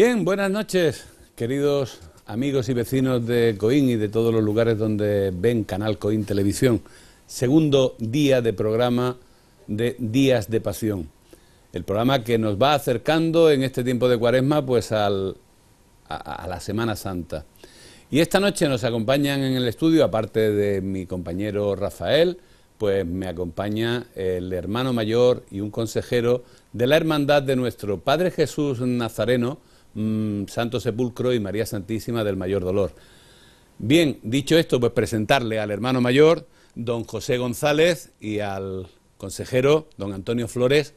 Bien, buenas noches, queridos amigos y vecinos de Coín y de todos los lugares donde ven Canal Coín Televisión. Segundo día de programa de Días de Pasión. El programa que nos va acercando en este tiempo de cuaresma pues a, a la Semana Santa. Y esta noche nos acompañan en el estudio, aparte de mi compañero Rafael, pues me acompaña el hermano mayor y un consejero de la Hermandad de nuestro Padre Jesús Nazareno, Mm, Santo Sepulcro y María Santísima del Mayor Dolor. Bien, dicho esto, pues presentarle al hermano mayor, don José González, y al consejero, don Antonio Flores.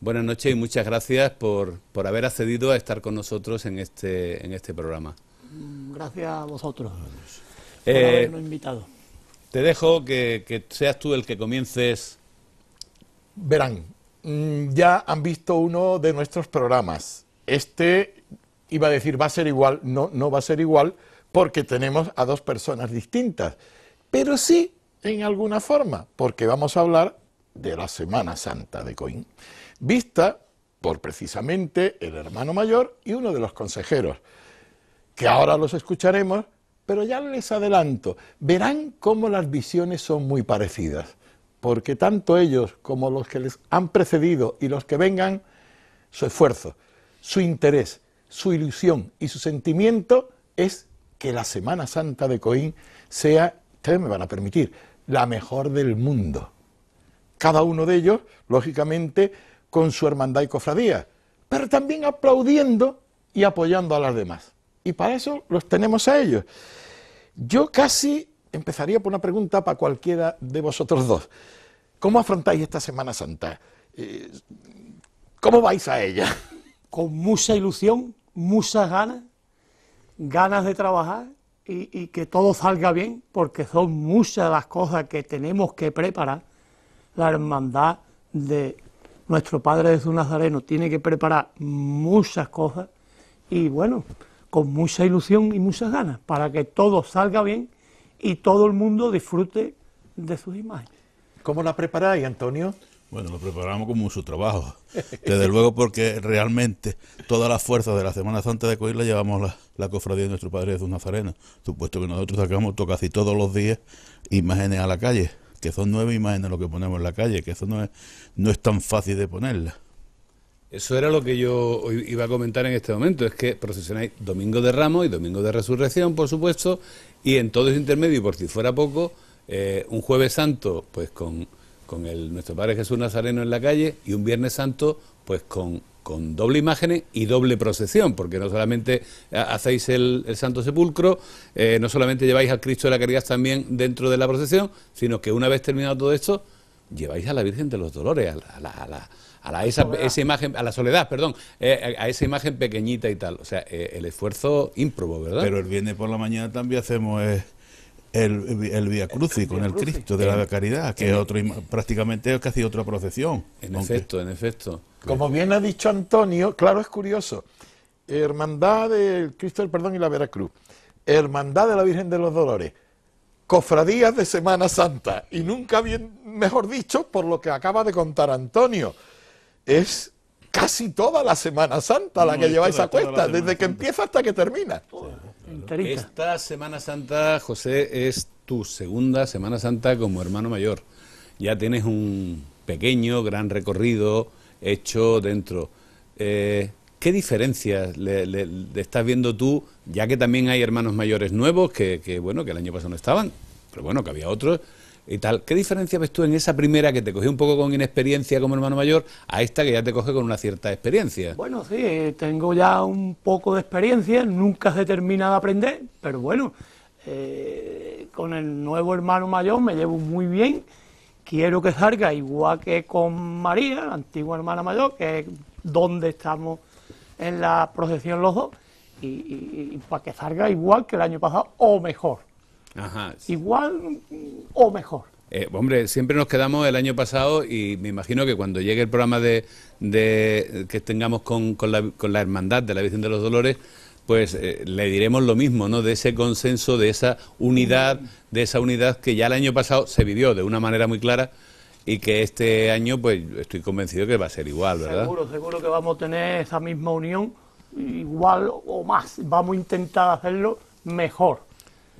Buenas noches y muchas gracias por, por haber accedido a estar con nosotros en este, en este programa. Mm, gracias a vosotros por eh, habernos invitado. Te dejo que seas tú el que comiences. Verán, mm, ya han visto uno de nuestros programas. Este iba a decir va a ser igual, no, no va a ser igual porque tenemos a dos personas distintas, pero sí en alguna forma, porque vamos a hablar de la Semana Santa de Coín, vista por precisamente el hermano mayor y uno de los consejeros, que ahora los escucharemos, pero ya les adelanto, verán cómo las visiones son muy parecidas, porque tanto ellos como los que les han precedido y los que vengan, su esfuerzo, su interés, su ilusión y su sentimiento es que la Semana Santa de Coín sea, ustedes me van a permitir, la mejor del mundo. Cada uno de ellos, lógicamente, con su hermandad y cofradía, pero también aplaudiendo y apoyando a las demás. Y para eso los tenemos a ellos. Yo casi empezaría por una pregunta para cualquiera de vosotros dos. ¿Cómo afrontáis esta Semana Santa? Eh, ¿Cómo vais a ella? Con mucha ilusión, muchas ganas, ganas de trabajar y, que todo salga bien, porque son muchas las cosas que tenemos que preparar. La hermandad de nuestro Padre de Nazareno tiene que preparar muchas cosas y bueno, con mucha ilusión y muchas ganas, para que todo salga bien y todo el mundo disfrute de sus imágenes. ¿Cómo la preparáis, Antonio? Bueno, lo preparamos como su trabajo. Desde luego, porque realmente todas las fuerzas de la Semana Santa de Coín llevamos la, cofradía de nuestro Padre de Nazareno. Supuesto que nosotros sacamos casi todos los días imágenes a la calle, que son nueve imágenes lo que ponemos en la calle, que eso no es, no es tan fácil de ponerla. Eso era lo que yo iba a comentar en este momento, es que procesionáis Domingo de Ramos y Domingo de Resurrección, por supuesto, y en todo ese intermedio, y por si fuera poco, eh, un jueves santo, pues con con el, nuestro Padre Jesús Nazareno en la calle y un Viernes Santo pues con, con doble imagen y doble procesión, porque no solamente hacéis el, Santo Sepulcro, eh, no solamente lleváis al Cristo de la Caridad también dentro de la procesión, sino que una vez terminado todo esto, lleváis a la Virgen de los Dolores, a la, a la, esa, imagen, a la soledad, perdón, eh, a, esa imagen pequeñita y tal. O sea, eh, el esfuerzo ímprobo, ¿verdad? Pero el viernes por la mañana también hacemos el, el cruz y con el Cristo de la Caridad, que es otro, prácticamente es casi otra procesión. En efecto, en efecto. Como bien ha dicho Antonio, claro, es curioso. Hermandad del Cristo del Perdón y la Veracruz, Hermandad de la Virgen de los Dolores, cofradías de Semana Santa, y nunca bien, mejor dicho, por lo que acaba de contar Antonio, es casi toda la Semana Santa la que lleváis a cuesta, desde que empieza hasta que termina. Esta Semana Santa, José, es tu segunda Semana Santa como hermano mayor. Ya tienes un pequeño, gran recorrido hecho dentro. Eh, ¿Qué diferencias le, estás viendo tú, ya que también hay hermanos mayores nuevos que, que, bueno, que el año pasado no estaban, pero bueno, que había otros? y tal. ¿Qué diferencia ves tú en esa primera que te cogió un poco con inexperiencia como hermano mayor a esta que ya te coge con una cierta experiencia? Bueno, sí, eh, tengo ya un poco de experiencia, nunca se termina de aprender, pero bueno, eh, con el nuevo hermano mayor me llevo muy bien. Quiero que salga igual que con María, la antigua hermana mayor, que es donde estamos en la procesión los dos, y para que salga igual que el año pasado o mejor. Ajá. Igual o mejor. Eh, hombre, siempre nos quedamos el año pasado y me imagino que cuando llegue el programa de, de que tengamos con, la, Hermandad de la Virgen de los Dolores, pues eh, le diremos lo mismo, ¿no? De ese consenso, de esa unidad, de esa unidad que ya el año pasado se vivió de una manera muy clara y que este año, pues estoy convencido que va a ser igual, ¿verdad? Seguro, seguro que vamos a tener esa misma unión, igual o más. Vamos a intentar hacerlo mejor.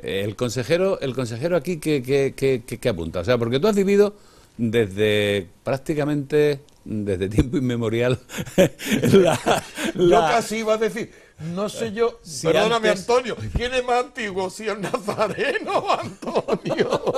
El consejero, el consejero aquí, que apunta? O sea, porque tú has vivido desde prácticamente desde tiempo inmemorial Lo Yo casi iba a decir no sé yo. Perdóname, Antonio. ¿Quién es más antiguo? ¿Si el nazareno o Antonio?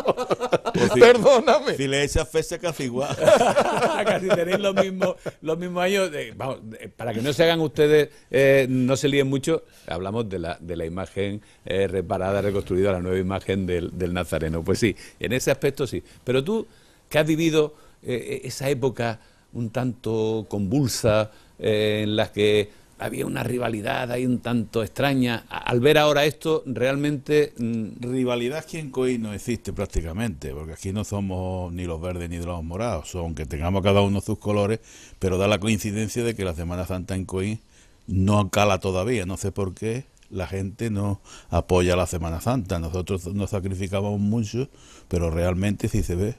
Pues perdóname. Si le echas fe, se casi igual. casi tenéis los mismos años. Eh, vamos, eh, para que no se hagan ustedes, eh, no se líen mucho, hablamos de la, de la imagen reparada, reconstruida, la nueva imagen del, del nazareno. Pues sí, en ese aspecto sí. Pero tú, que has vivido esa época un tanto convulsa, en la que había una rivalidad ahí un tanto extraña. Al ver ahora esto, realmente... Mm, rivalidad aquí en Coí no existe prácticamente, porque aquí no somos ni los verdes ni los morados, aunque tengamos cada uno sus colores, pero da la coincidencia de que la Semana Santa en Coí no cala todavía, no sé por qué la gente no apoya la Semana Santa. Nosotros nos sacrificamos mucho, pero realmente si se ve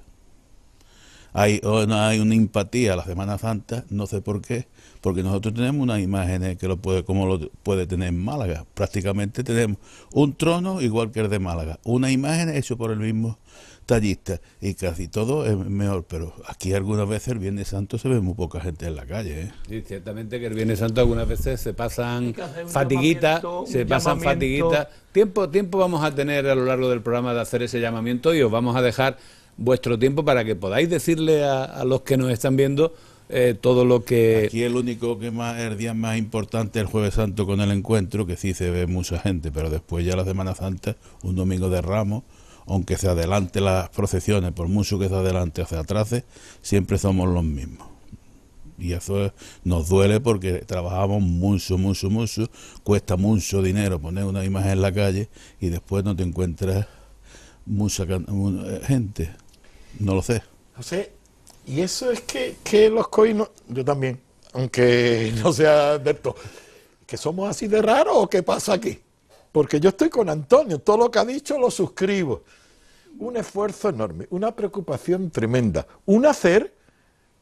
hay, oh, no hay una empatía a la Semana Santa, no sé por qué, porque nosotros tenemos unas imágenes que lo puede, como lo puede tener Málaga. Prácticamente tenemos un trono igual que el de Málaga, una imagen hecha por el mismo tallista y casi todo es mejor, pero aquí algunas veces el Viernes Santo se ve muy poca gente en la calle. ¿eh? Sí, ciertamente que el Viernes Santo algunas veces se pasan fatiguitas, se pasan fatiguitas. Tiempo, tiempo vamos a tener a lo largo del programa de hacer ese llamamiento y os vamos a dejar vuestro tiempo para que podáis decirle a, los que nos están viendo eh, todo lo que... Aquí el único que más, el día más importante el jueves santo con el encuentro, que sí se ve mucha gente, pero después ya la Semana Santa, un domingo de ramos, aunque se adelante las procesiones, por mucho que se adelante o se atrase, siempre somos los mismos. Y eso nos duele porque trabajamos mucho, mucho, mucho, cuesta mucho dinero poner una imagen en la calle y después no te encuentras mucha eh, gente. No lo sé. No sé. Y eso es que, los coín, yo también, aunque no sea de esto, que somos así de raros o qué pasa aquí. Porque yo estoy con Antonio, todo lo que ha dicho lo suscribo. Un esfuerzo enorme, una preocupación tremenda, un hacer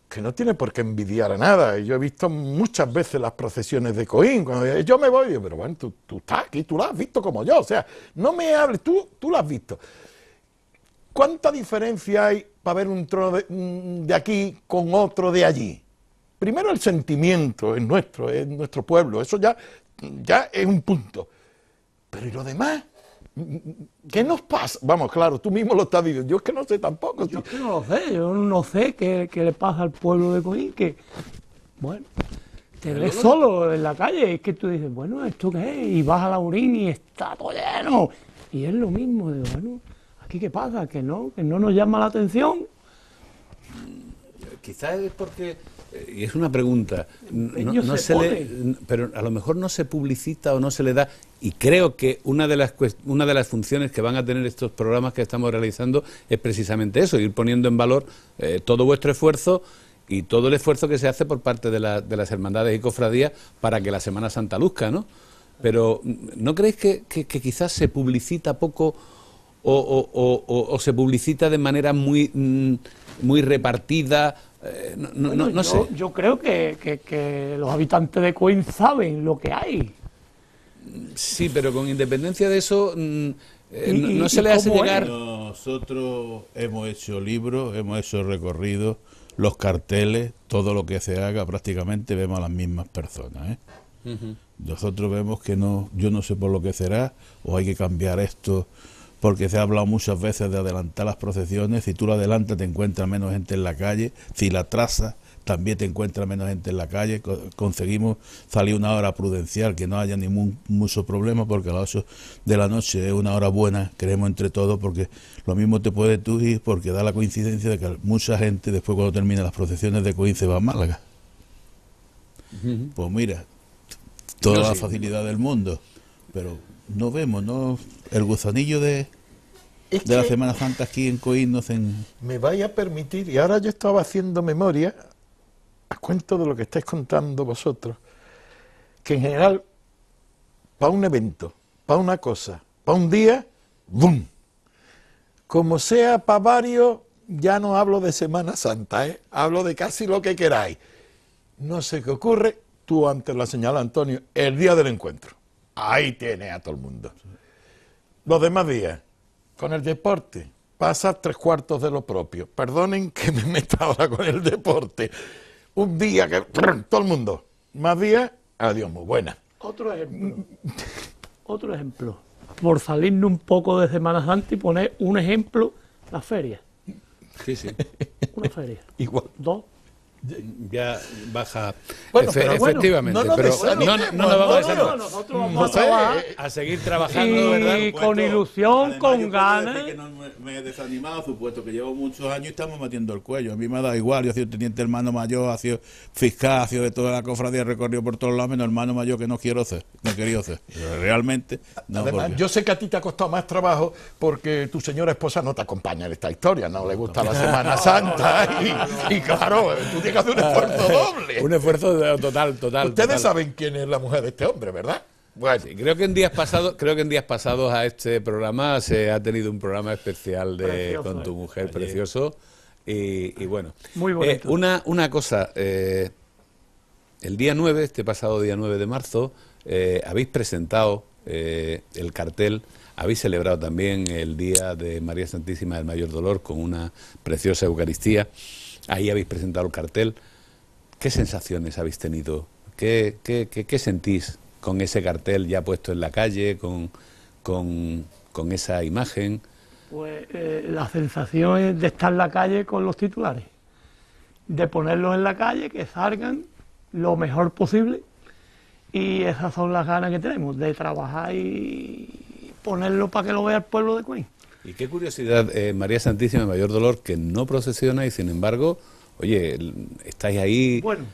que no tiene por qué envidiar a nada. Yo he visto muchas veces las procesiones de Coín, cuando yo me voy, pero bueno, tú, estás aquí, tú la has visto como yo, o sea, no me hables, tú, tú has visto. ¿Cuánta diferencia hay para ver un trono de, aquí con otro de allí? Primero el sentimiento es nuestro, es nuestro pueblo, eso ya, ya es un punto. Pero ¿y lo demás? ¿Qué nos pasa? Vamos, claro, tú mismo lo estás diciendo, Yo es que no sé tampoco. Yo no lo sé, yo no sé qué, le pasa al pueblo de Coín, que, bueno, te ves solo en la calle, es que tú dices, bueno, ¿esto qué es? Y vas a la orina y está todo lleno. Y es lo mismo, de bueno, qué pasa, que no, que no nos llama la atención. Quizás es porque, eh, y es una pregunta, pero a lo mejor no se publicita o no se le da, y creo que una de, las, una de las funciones que van a tener estos programas que estamos realizando es precisamente eso, ir poniendo en valor eh, todo vuestro esfuerzo y todo el esfuerzo que se hace por parte de, las hermandades y cofradías para que la Semana Santa luzca, ¿no? Pero ¿no creéis que quizás se publicita poco o, se publicita de manera muy, mm, muy repartida. Eh, no, yo, sé. Yo creo que, que, los habitantes de Coin saben lo que hay. Sí, pero con independencia de eso, mm, eh, no, se le hace llegar. Nosotros hemos hecho libros, hemos hecho recorridos, los carteles, todo lo que se haga prácticamente vemos a las mismas personas. ¿eh? Nosotros vemos que no, yo no sé por lo que será, o hay que cambiar esto porque se ha hablado muchas veces de adelantar las procesiones, si tú la adelantas te encuentras menos gente en la calle, si la trazas también te encuentras menos gente en la calle, conseguimos salir una hora prudencial, que no haya ningún mucho problema, porque a las 8 de la noche es una hora buena, creemos entre todos, porque lo mismo te puede tú ir, porque da la coincidencia de que mucha gente después cuando termina las procesiones de Coín va a Málaga. Pues mira, toda la facilidad del mundo, pero no vemos, ¿no? El gusanillo de, de la Semana Santa aquí en Coín Me vaya a permitir, y ahora yo estaba haciendo memoria, a cuento de lo que estáis contando vosotros, que en general, para un evento, para una cosa, para un día, ¡bum! Como sea para varios, ya no hablo de Semana Santa, ¿eh? hablo de casi lo que queráis. No sé qué ocurre, tú antes la señal, Antonio, el día del encuentro. Ahí tiene a todo el mundo. Los demás días, con el deporte, pasa tres cuartos de lo propio. Perdonen que me meta ahora con el deporte. Un día que todo el mundo, más días, adiós, muy buena. Otro ejemplo. Otro ejemplo. Por salirnos un poco de Semana antes y poner un ejemplo, la feria. Sí, sí. Una feria. Igual. Dos, ya baja pero efectivamente no pero no, ¿eh? no, no, vamos a no, nosotros vamos a, seguir trabajando y con ilusión con ganas me, he desanimado supuesto que llevo muchos años y estamos metiendo el cuello a mí me ha dado igual yo he sido teniente hermano mayor he sido fiscal he sido de toda la cofradía he recorrido por todos lados menos hermano mayor que no quiero ser no quería ser realmente yo sé que a ti te ha costado más trabajo porque tu señora esposa no te acompaña en esta historia no le gusta la Semana Santa y, claro tú un esfuerzo doble. un esfuerzo total, total. Ustedes saben quién es la mujer de este hombre, ¿verdad? Bueno. creo que en días pasados, creo que en días pasados a este programa se ha tenido un programa especial de con tu eh. mujer precioso y, bueno. Muy eh, una, una cosa, eh, el día 9, este pasado día 9 de marzo, habéis presentado el cartel, habéis celebrado también el día de María Santísima del Mayor Dolor con una preciosa Eucaristía. Ahí habéis presentado el cartel. ¿Qué sensaciones habéis tenido? ¿Qué, qué, sentís con ese cartel ya puesto en la calle, con, con, con esa imagen? Pues eh, la sensación es de estar en la calle con los titulares, de ponerlos en la calle, que salgan lo mejor posible y esas son las ganas que tenemos de trabajar y ponerlo para que lo vea el pueblo de Cuenca. Y qué curiosidad, eh, María Santísima, mayor dolor, que no procesiona y sin embargo, oye, estáis ahí. Bueno.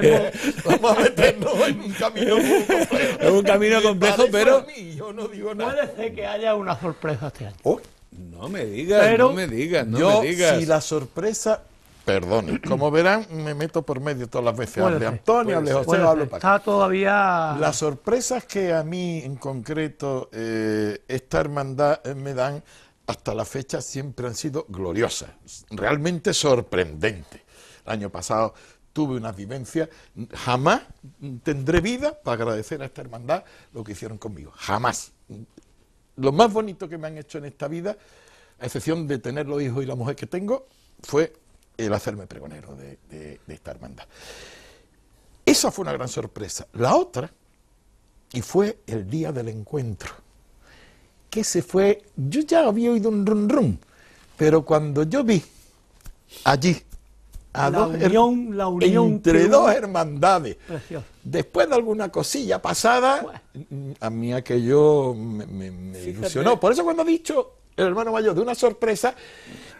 vamos a meternos en un camino complejo. En un camino complejo, pero. yo no digo nada. Puede ser que haya una sorpresa este año. Oh, no me digas, no me digas, no yo, me digas. Si la sorpresa Perdone. Como verán, me meto por medio todas las veces. hablo de Antonio, Antonio, hable José, hablo para. Está todavía... Las sorpresas que a mí en concreto eh, esta hermandad eh, me dan hasta la fecha siempre han sido gloriosas, realmente sorprendentes. El año pasado tuve una vivencia, jamás tendré vida para agradecer a esta hermandad lo que hicieron conmigo, jamás. Lo más bonito que me han hecho en esta vida, a excepción de tener los hijos y la mujer que tengo, fue el hacerme pregonero de, esta hermandad. Esa fue una gran sorpresa. La otra, y fue el día del encuentro, que se fue, yo ya había oído un rum rum, pero cuando yo vi allí a la unión, entre dos hermandades. Después de alguna cosilla pasada, a mí aquello me, me ilusionó. Por eso cuando he dicho el hermano mayor de una sorpresa,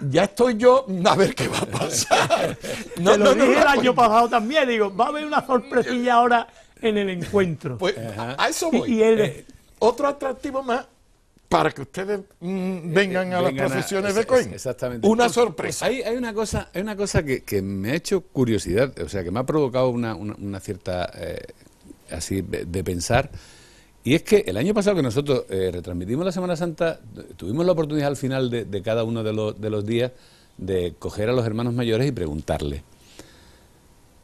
ya estoy yo a ver qué va a pasar. no, Te lo no, dije el año pues. pasado también, digo, va a haber una sorpresilla ahora en el encuentro. Pues, a eso voy. Y él, eh, otro atractivo más para que ustedes mm, eh, eh, vengan a las profesiones de coin. Exactamente. Una pues, sorpresa. Hay, hay, una cosa, hay una cosa que, me ha hecho curiosidad, o sea, que me ha provocado una, cierta, así, de pensar y es que el año pasado que nosotros eh, retransmitimos la Semana Santa, tuvimos la oportunidad al final de, cada uno de los, días de coger a los hermanos mayores y preguntarle.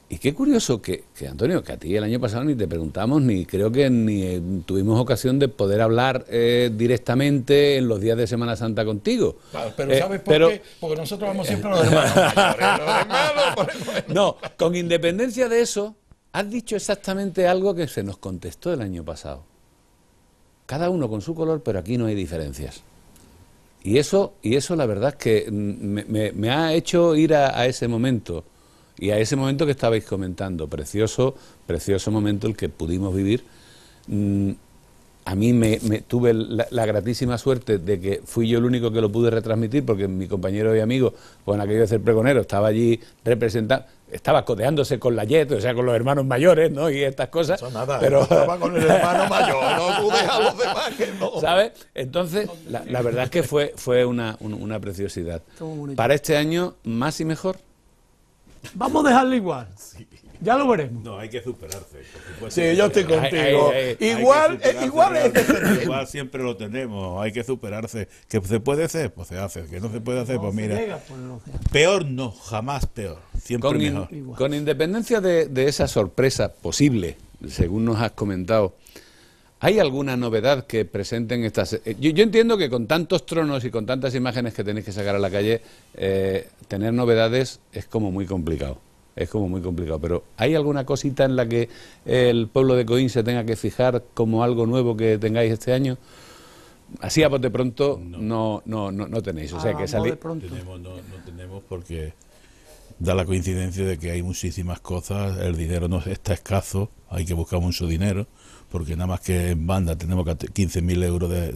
Y qué curioso que, Antonio, que a ti el año pasado ni te preguntamos, ni creo que ni eh, tuvimos ocasión de poder hablar eh, directamente en los días de Semana Santa contigo. pero ¿sabes por qué? Porque nosotros vamos siempre a los hermanos mayores. no, con independencia de eso, has dicho exactamente algo que se nos contestó el año pasado. Cada uno con su color, pero aquí no hay diferencias. Y eso, y eso la verdad es que mm, me, ha hecho ir a, ese momento y a ese momento que estabais comentando, precioso, precioso momento el que pudimos vivir. Mm, a mí me, tuve la, gratísima suerte de que fui yo el único que lo pude retransmitir porque mi compañero y amigo con aquello de ser pregonero estaba allí representando estaba codeándose con la Jet, o sea, con los hermanos mayores, ¿no? Y estas cosas. pero estaba con el hermano mayor, no tú demás que no. ¿Sabes? Entonces, la, verdad es que fue, fue una, una preciosidad. Para este año, más y mejor. Vamos a dejarlo igual. Sí. Ya lo veremos. No, hay que superarse. sí, yo estoy contigo. igual, eh, igual, este igual siempre lo tenemos. Hay que superarse. Que se puede hacer, pues se hace. Que no se puede hacer, pues mira. Pues peor no, jamás peor. Siempre con con independencia de, esa sorpresa posible, según nos has comentado. ¿Hay alguna novedad que presenten estas.? Eh, yo, entiendo que con tantos tronos y con tantas imágenes que tenéis que sacar a la calle, eh, tener novedades es como muy complicado es como muy complicado. Pero ¿hay alguna cosita en la que el pueblo de Coín se tenga que fijar como algo nuevo que tengáis este año? Así a de pronto no, no, no, tenéis. O sea ah, que salir pronto no, tenemos porque da la coincidencia de que hay muchísimas cosas, el dinero no está escaso, hay que buscar mucho dinero, porque nada más que en banda tenemos 15.000 euros de,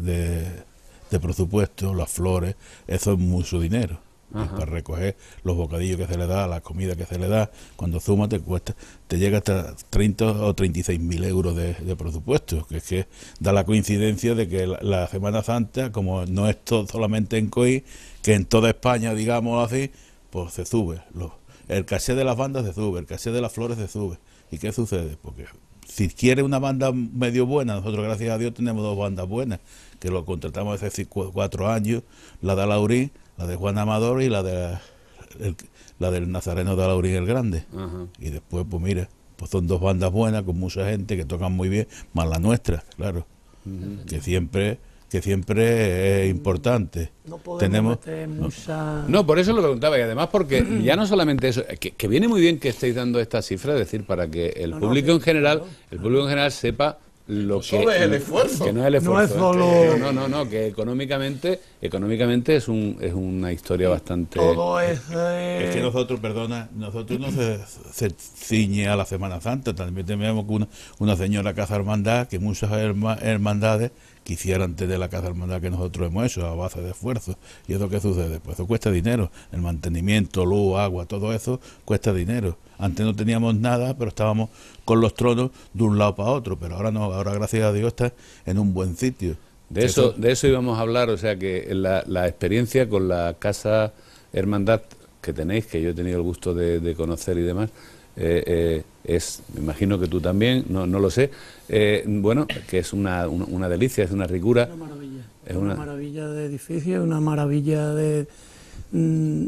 de presupuesto, las flores, eso es mucho dinero. Pues para recoger los bocadillos que se le da, la comida que se le da. Cuando Zuma te cuesta, te llega hasta 30 o 36 mil euros de, presupuesto, que es que da la coincidencia de que la, Semana Santa, como no es todo solamente en COI, que en toda España, digamos así, pues se sube. el caché de las bandas se sube, el caché de las flores se sube. ¿Y qué sucede? Porque si quiere una banda medio buena, nosotros gracias a Dios tenemos dos bandas buenas, que lo contratamos hace cuatro años, la da Laurín la de Juan Amador y la de la del Nazareno de Laurín el Grande. Y después, pues mira, pues son dos bandas buenas con mucha gente que tocan muy bien, más la nuestra, claro, que siempre que siempre es importante. No podemos Tenemos No, por eso lo preguntaba y además porque ya no solamente eso, que, viene muy bien que estéis dando esta cifra, es decir, para que el público en general, el público en general sepa lo que, es el esfuerzo. no es No solo... No, no, no, que económicamente, económicamente es, un, es una historia bastante... Todo es... Eh, es que nosotros, perdona, nosotros no se, ciñe a la Semana Santa. También tenemos una, una señora Casa Hermandad, que muchas hermandades quisieran tener la Casa Hermandad que nosotros hemos hecho a base de esfuerzo. ¿Y eso qué sucede? Pues eso cuesta dinero. El mantenimiento, luz, agua, todo eso cuesta dinero. Antes no teníamos nada, pero estábamos con los tronos de un lado para otro, pero ahora ahora gracias a Dios está en un buen sitio. De eso, de eso íbamos a hablar, o sea que la, experiencia con la Casa Hermandad que tenéis, que yo he tenido el gusto de, conocer y demás, eh, eh, es, me imagino que tú también, no, lo sé, eh, bueno, que es una, delicia, es una ricura. Una maravilla, es una, maravilla de edificio, una maravilla de, mm,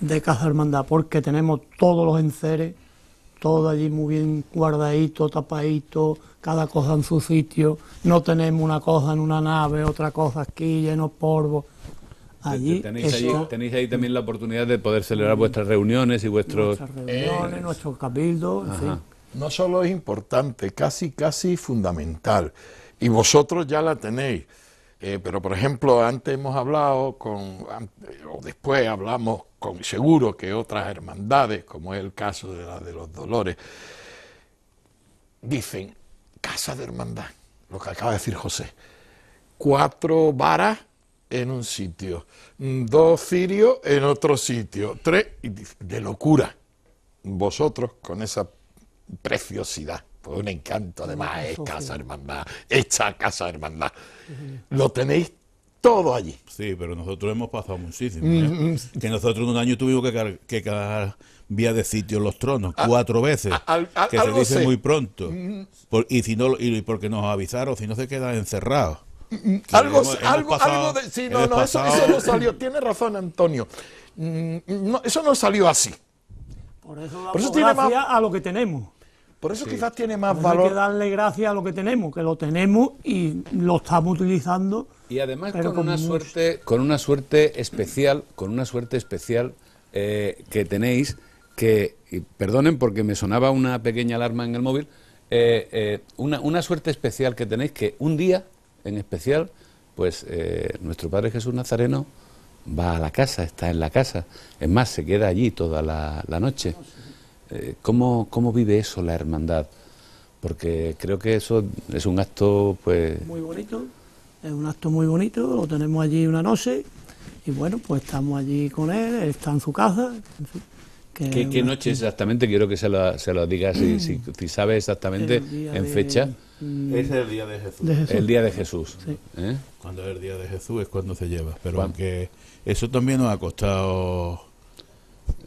de Casa Hermandad, porque tenemos todos los enceres, todo allí muy bien guardadito, tapadito, cada cosa en su sitio. No tenemos una cosa en una nave, otra cosa aquí, lleno de polvo. Allí, tenéis, allí, tenéis ahí también la oportunidad de poder celebrar mm. vuestras reuniones y vuestros... Nuestras reuniones, eh. nuestros cabildos, en No solo es importante, casi, casi fundamental. Y vosotros ya la tenéis. Eh, pero, por ejemplo, antes hemos hablado con, o después hablamos con seguro que otras hermandades, como es el caso de la de los Dolores, dicen, casa de hermandad, lo que acaba de decir José, cuatro varas en un sitio, dos cirios en otro sitio, tres, de locura, vosotros con esa preciosidad un encanto, además, es Casa Hermandad, esta Casa Hermandad. Lo tenéis todo allí. Sí, pero nosotros hemos pasado muchísimo. ¿eh? Mm, mm. que nosotros en un año tuvimos que, quedar vía de sitio los tronos ah, cuatro veces, ah, que se dice muy pronto. Mm. y, si no, porque nos avisaron, si no se quedan encerrados. algo, algo, de, sí, no, no, eso, no salió. Tiene razón, Antonio. eso no salió así. Por eso, Por eso tiene a lo que tenemos. Por eso quizás tiene más valor. Hay que darle gracias a lo que tenemos, que lo tenemos y lo estamos utilizando. Y además con, una suerte, con una suerte especial, con una suerte especial eh, que tenéis, que, perdonen porque me sonaba una pequeña alarma en el móvil, eh, eh, una, suerte especial que tenéis que un día, en especial, pues nuestro Padre Jesús Nazareno va a la casa, está en la casa. Es más, se queda allí toda la noche. Eh, ¿cómo, ¿Cómo vive eso la hermandad? Porque creo que eso es un acto, pues... Muy bonito, es un acto muy bonito, lo tenemos allí una noche y bueno, pues estamos allí con él, está en su casa. ¿Qué, noche exactamente? Quiero que se lo, se lo si, mm. si, sabe exactamente en fecha. Mm. Es el día de Jesús. El día de Jesús. ¿eh? Cuando es el día de Jesús es cuando se lleva, pero aunque eso también nos ha costado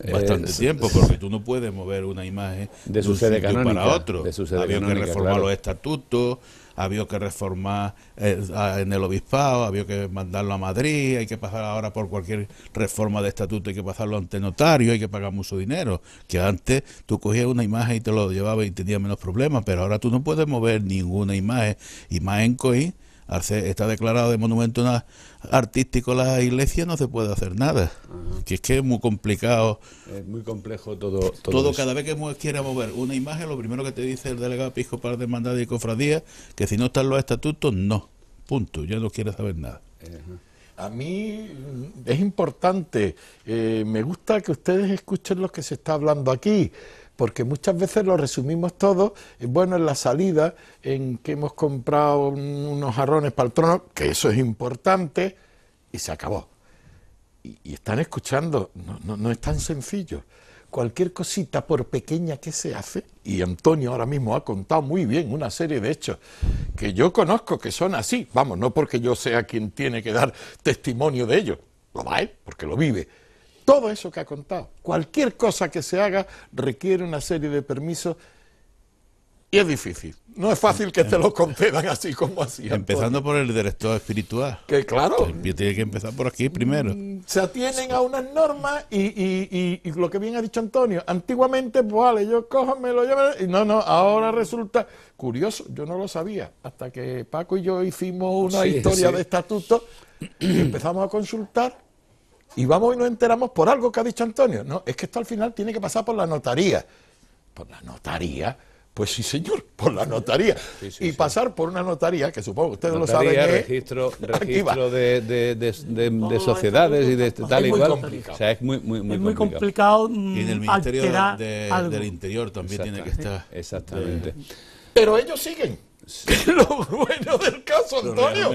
eh, bastante tiempo porque tú no puedes mover una imagen de su sede canónica para otro. había que reformar los estatutos, había que reformar eh, en el obispado, había que mandarlo a Madrid, hay que pasar ahora por cualquier reforma de estatuto, hay que pasarlo ante notario, hay que pagar mucho dinero. Que antes tú cogías una imagen y te lo llevabas y tenías menos problemas, pero ahora tú no puedes mover ninguna imagen. y en COI está declarado de monumento artístico la iglesia, no se puede hacer nada. Que es que es muy complicado. Es muy complejo todo. Todo, cada vez que quiera mover una imagen, lo primero que te dice el delegado episcopal de mandada y cofradía, que si no están los estatutos, no. Punto. Ya no quiero saber nada. A mí mm, es importante, eh, me gusta que ustedes escuchen lo que se está hablando aquí porque muchas veces lo resumimos todo, eh, bueno, en la salida, en que hemos comprado unos jarrones para el trono, que eso es importante, y se acabó. Y, están escuchando, no, es tan sencillo. Cualquier cosita, por pequeña que se hace, y Antonio ahora mismo ha contado muy bien una serie de hechos que yo conozco que son así, vamos, no porque yo sea quien tiene que dar testimonio de ello, lo va porque lo vive, todo eso que ha contado. Cualquier cosa que se haga requiere una serie de permisos y es difícil. No es fácil que te lo concedan así como así. Empezando por el director espiritual. Que claro. tiene que empezar por aquí primero. Mm, se atienen a unas normas y, lo que bien ha dicho Antonio, antiguamente, pues vale, yo cójamelo, lo Y no, no, ahora resulta curioso, yo no lo sabía, hasta que Paco y yo hicimos una historia de estatuto y empezamos a consultar y vamos y nos enteramos por algo que ha dicho Antonio. No, es que esto al final tiene que pasar por la notaría. ¿Por la notaría? Pues sí, señor, por la notaría. y pasar por una notaría, que supongo que ustedes lo saben. ¿eh? registro, registro de, sociedades y de tal es igual. O sea, es muy, muy, es muy complicado. complicado. Mm, y en el Ministerio del Interior también tiene que estar. Exactamente. Eh, pero ellos siguen. lo bueno del caso, Antonio.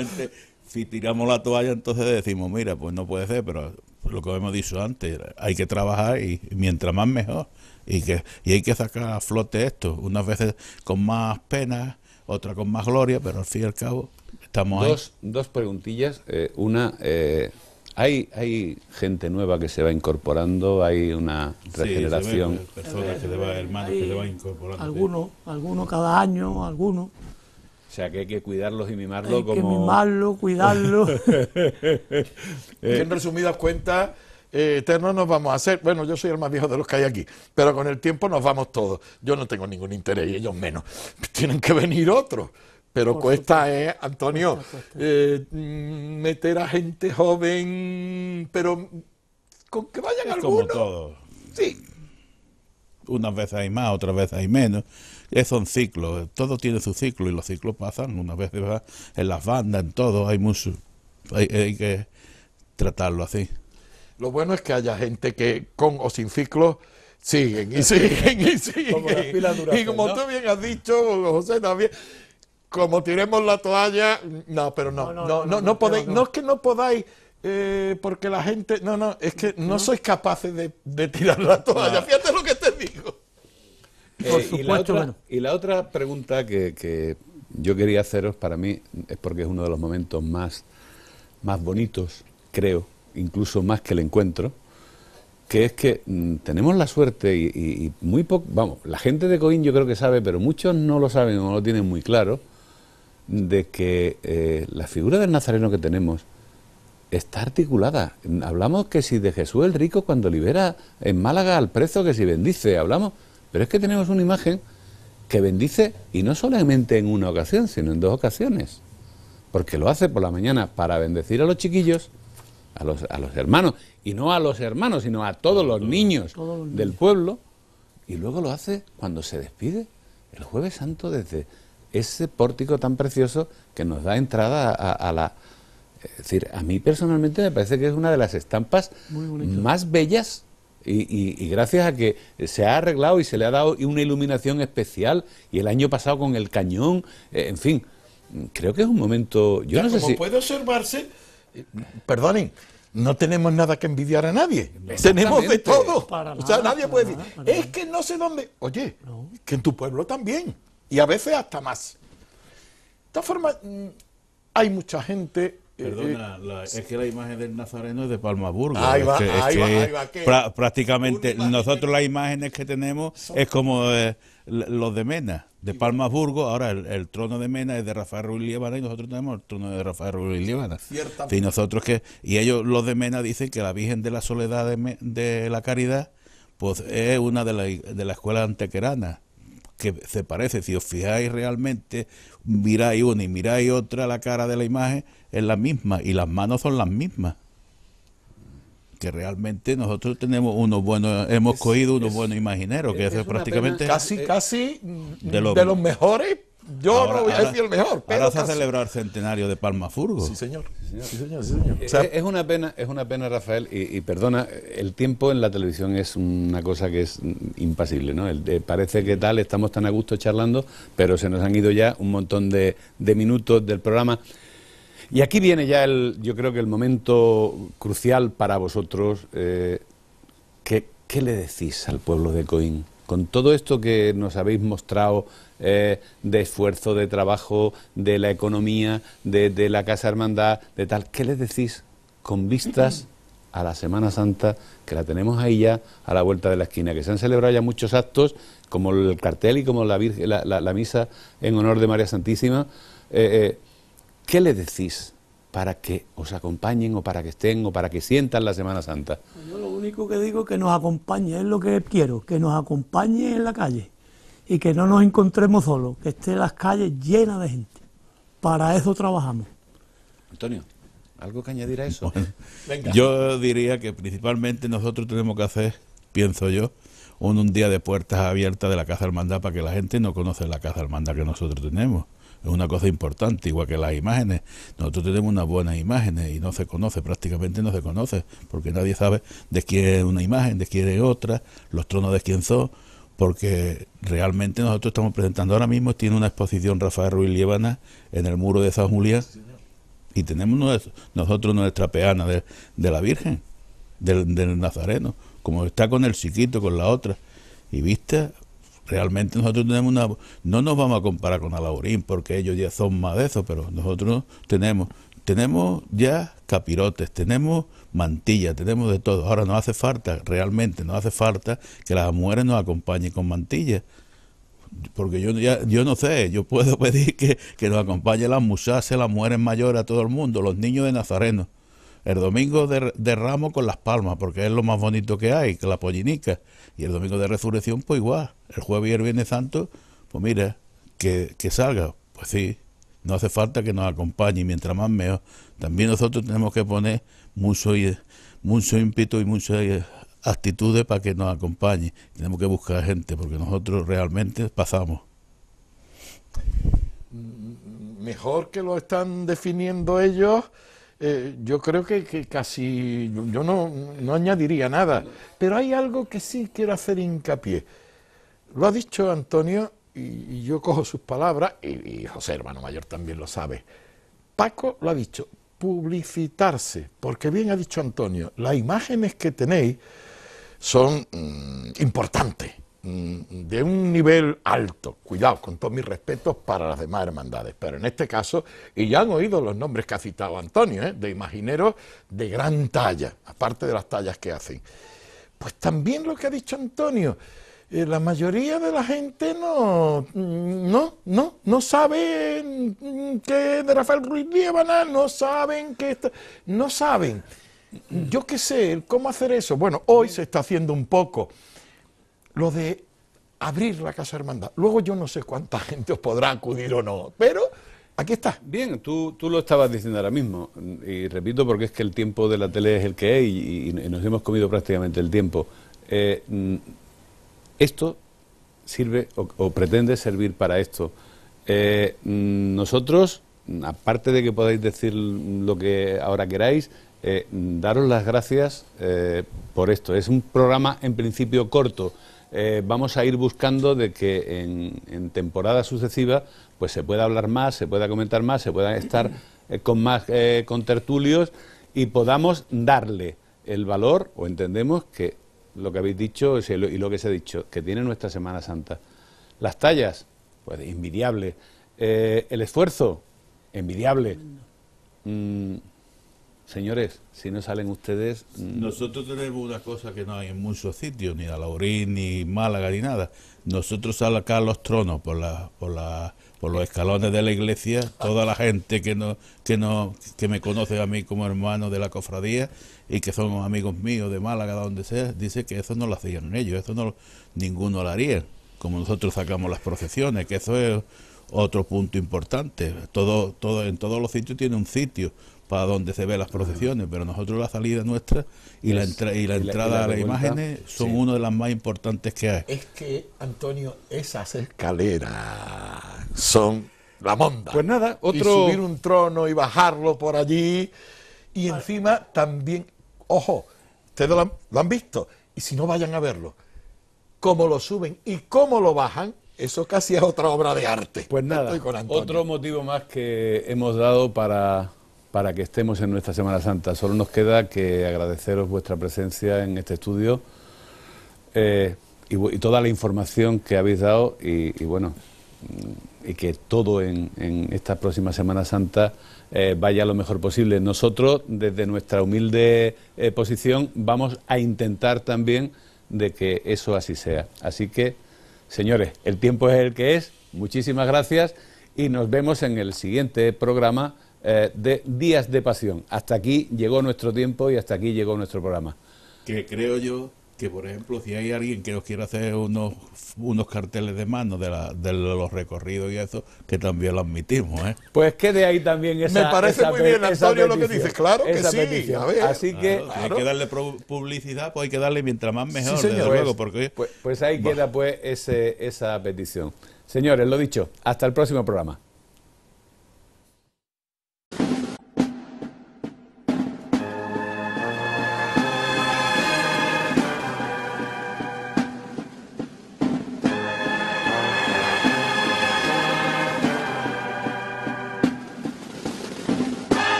si tiramos la toalla, entonces decimos, mira, pues no puede ser, pero lo que hemos dicho antes, hay que trabajar y mientras más mejor. Y, que, y hay que sacar a flote esto, unas veces con más pena, otras con más gloria, pero al fin y al cabo estamos ahí. Dos preguntillas. Eh, una, eh, hay, hay gente nueva que se va incorporando, hay una regeneración. Sí, eh, personas que va, incorporando. Algunos, algunos cada año, algunos. O sea que hay que cuidarlos y mimarlos hay que mimarlo, cuidarlo. Eh, en resumidas cuentas, eh, eternos nos vamos a hacer. Bueno, yo soy el más viejo de los que hay aquí, pero con el tiempo nos vamos todos. Yo no tengo ningún interés y ellos menos. Tienen que venir otros. Pero cuesta, ¿eh, Antonio? Eh, mm, meter a gente joven, pero con que vayan algunos. Sí. Unas veces hay más, otras veces hay menos. Es un ciclo, todo tiene su ciclo y los ciclos pasan una vez en las bandas, en todo, hay mucho, hay, que tratarlo así. Lo bueno es que haya gente que con o sin ciclos siguen y siguen y siguen. y como tú bien has dicho, José, también, como tiremos la toalla, no, pero no, no, no, no, podéis, no es que no podáis. Eh, porque la gente, no, no, es que no, sois capaces de, de tirar la toalla. Fíjate lo que eh, y, la otra, pregunta que, yo quería haceros para mí es porque es uno de los momentos más, más bonitos, creo, incluso más que el encuentro, que es que mm, tenemos la suerte y, muy poco, vamos, la gente de Coín yo creo que sabe, pero muchos no lo saben o no lo tienen muy claro, de que eh, la figura del Nazareno que tenemos está articulada. Hablamos que si de Jesús el Rico cuando libera en Málaga al precio que si bendice, hablamos pero es que tenemos una imagen que bendice, y no solamente en una ocasión, sino en dos ocasiones. Porque lo hace por la mañana para bendecir a los chiquillos, a los, a los hermanos, y no a los hermanos, sino a todos los niños del pueblo, y luego lo hace cuando se despide, el jueves santo, desde ese pórtico tan precioso que nos da entrada a, a la... Es decir, a mí personalmente me parece que es una de las estampas más bellas y, gracias a que se ha arreglado y se le ha dado una iluminación especial y el año pasado con el cañón, eh, en fin, creo que es un momento... Yo como puede observarse, perdonen, no tenemos nada que envidiar a nadie, tenemos de todo. o sea, nadie puede decir, es que no sé dónde... Oye, que en tu pueblo también, y a veces hasta más. De todas forma, mm, hay mucha gente eh, Perdona, eh, es que la imagen del Nazareno es de Palmaburgo. Ahí ahí va, prácticamente nosotros las imágenes que tenemos es como eh, los de Mena, de Palmaburgo. Ahora el, trono de Mena es de Rafael Ruiz y nosotros tenemos el trono de Rafael Ruiz Líbana Y nosotros que y ellos los de Mena dicen que la Virgen de la Soledad de, de la Caridad pues es una de la, de la escuela antequerana que se parece. Si os fijáis realmente, miráis una y miráis otra, la cara de la imagen es la misma y las manos son las mismas. Que realmente nosotros tenemos unos buenos, hemos cogido unos buenos imagineros, que es, es prácticamente. Casi, eh, casi de los mejores yo ahora, voy a decir el mejor. Pero a celebrar centenario de Palma Furgo. Sí, señor. Sí, señor, sí, señor. Eh, es, una pena, es una pena, Rafael, y, perdona, el tiempo en la televisión es una cosa que es impasible, ¿no? parece que tal, estamos tan a gusto charlando, pero se nos han ido ya un montón de, minutos del programa. Y aquí viene ya el, yo creo que el momento crucial para vosotros. Eh, ¿qué, ¿Qué le decís al pueblo de Coín? con todo esto que nos habéis mostrado eh, de esfuerzo, de trabajo, de la economía, de, la Casa Hermandad, de tal, ¿qué les decís con vistas a la Semana Santa, que la tenemos ahí ya a la vuelta de la esquina, que se han celebrado ya muchos actos, como el cartel y como la, misa en honor de María Santísima? Eh, eh, ¿Qué le decís? para que os acompañen o para que estén o para que sientan la Semana Santa? Yo lo único que digo es que nos acompañe, es lo que quiero, que nos acompañe en la calle y que no nos encontremos solos, que estén las calles llenas de gente. Para eso trabajamos. Antonio. ¿Algo que añadir a eso? Yo diría que principalmente nosotros tenemos que hacer, pienso yo, un, un, día de puertas abiertas de la Casa Hermandad para que la gente no conoce la Casa Hermandad que nosotros tenemos es una cosa importante, igual que las imágenes. Nosotros tenemos unas buenas imágenes y no se conoce, prácticamente no se conoce, porque nadie sabe de quién es una imagen, de quién es otra, los tronos de quién son, porque realmente nosotros estamos presentando ahora mismo, tiene una exposición Rafael Ruiz Lievana en el muro de San Julián y tenemos nosotros nuestra peana de, la Virgen, del, Nazareno, como está con el chiquito, con la otra, y viste realmente nosotros tenemos una... No nos vamos a comparar con Alaurín porque ellos ya son más de eso, pero nosotros tenemos, tenemos ya capirotes, tenemos mantillas, tenemos de todo. Ahora nos hace falta, realmente nos hace falta que las mujeres nos acompañen con mantillas, Porque yo ya, yo no sé, yo puedo pedir que, que nos acompañe las musas las mujeres mayores, a todo el mundo, los niños de Nazareno el domingo de, de ramo con las palmas, porque es lo más bonito que hay, que la pollinica. Y el domingo de resurrección, pues igual. El jueves y el viernes santo, pues mira, que, salga. Pues sí, no hace falta que nos acompañe, mientras más mejor. También nosotros tenemos que poner mucho, mucho ímpetu y muchas eh, actitudes para que nos acompañe. Tenemos que buscar gente, porque nosotros realmente pasamos. Mm, mm, mm, mejor que lo están definiendo ellos eh, yo creo que, casi yo no, añadiría nada, pero hay algo que sí quiero hacer hincapié. Lo ha dicho Antonio y, yo cojo sus palabras, y, José hermano mayor también lo sabe. Paco lo ha dicho, publicitarse, porque bien ha dicho Antonio, las imágenes que tenéis son mm, importantes. Mm, de un nivel alto, cuidado, con todos mis respetos para las demás hermandades, pero en este caso, y ya han oído los nombres que ha citado Antonio, ¿eh? de imagineros de gran talla, aparte de las tallas que hacen. Pues también lo que ha dicho Antonio, eh, la mayoría de la gente no, mm, no, no, no saben... Mm, que de Rafael Ruiz Líbana... no saben que esto, no saben. Yo qué sé, cómo hacer eso. Bueno, hoy se está haciendo un poco lo de abrir la Casa Hermandad. Luego yo no sé cuánta gente os podrá acudir o no, pero aquí está. Bien, tú, lo estabas diciendo ahora mismo, y repito porque es que el tiempo de la tele es el que es y, nos hemos comido prácticamente el tiempo. Eh, mm, esto sirve o, pretende servir para esto. Eh, mm, nosotros, mm, aparte de que podáis decir lo que ahora queráis, eh, daros las gracias por esto. Es un programa en principio corto. Eh, vamos a ir buscando de que en, en temporadas sucesivas pues se pueda hablar más, se pueda comentar más, se pueda estar eh, con más eh, con tertulios y podamos darle el valor, o entendemos que lo que habéis dicho y lo que se ha dicho, que tiene nuestra Semana Santa. Las tallas, pues envidiable. Eh, el esfuerzo, envidiable. Mm. Señores, si no salen ustedes... Mm. Nosotros tenemos una cosa que no hay en muchos sitios, ni a Laurín, ni Málaga, ni nada. Nosotros salen acá los tronos, por, por, los escalones de la iglesia, toda la gente que, no, que, no, que me conoce a mí como hermano de la cofradía y que son amigos míos de Málaga, donde sea, dice que eso no lo hacían ellos, eso no ninguno lo haría, como nosotros sacamos las procesiones, que eso es otro punto importante, todo, todo, en todos los sitios tiene un sitio para donde se ven las procesiones, pero nosotros la salida nuestra y, la, y la entrada a las imágenes son una de las más importantes que hay. Es que, Antonio, esas escaleras son la monda. Pues nada, otro... subir un trono y bajarlo por allí. Y encima también, ojo, ustedes lo lo han visto, y si no vayan a verlo, cómo lo suben y cómo lo bajan, eso casi es otra obra de arte. Pues nada, otro motivo más que hemos dado para, para que estemos en nuestra Semana Santa. Solo nos queda que agradeceros vuestra presencia en este estudio eh, y, toda la información que habéis dado y, bueno, y que todo en, esta próxima Semana Santa eh, vaya lo mejor posible. Nosotros, desde nuestra humilde eh, posición, vamos a intentar también de que eso así sea. Así que Señores, el tiempo es el que es. Muchísimas gracias y nos vemos en el siguiente programa eh, de Días de Pasión. Hasta aquí llegó nuestro tiempo y hasta aquí llegó nuestro programa. Que creo yo que por ejemplo si hay alguien que nos quiera hacer unos unos carteles de mano de, la, de los recorridos y eso que también lo admitimos ¿eh? pues que ahí también esa me parece muy bien Antonio lo que dices claro que sí a ver. así que hay que darle publicidad pues hay que darle mientras más mejor desde luego pues, porque pues, pues ahí queda pues ese, esa petición señores lo dicho hasta el próximo programa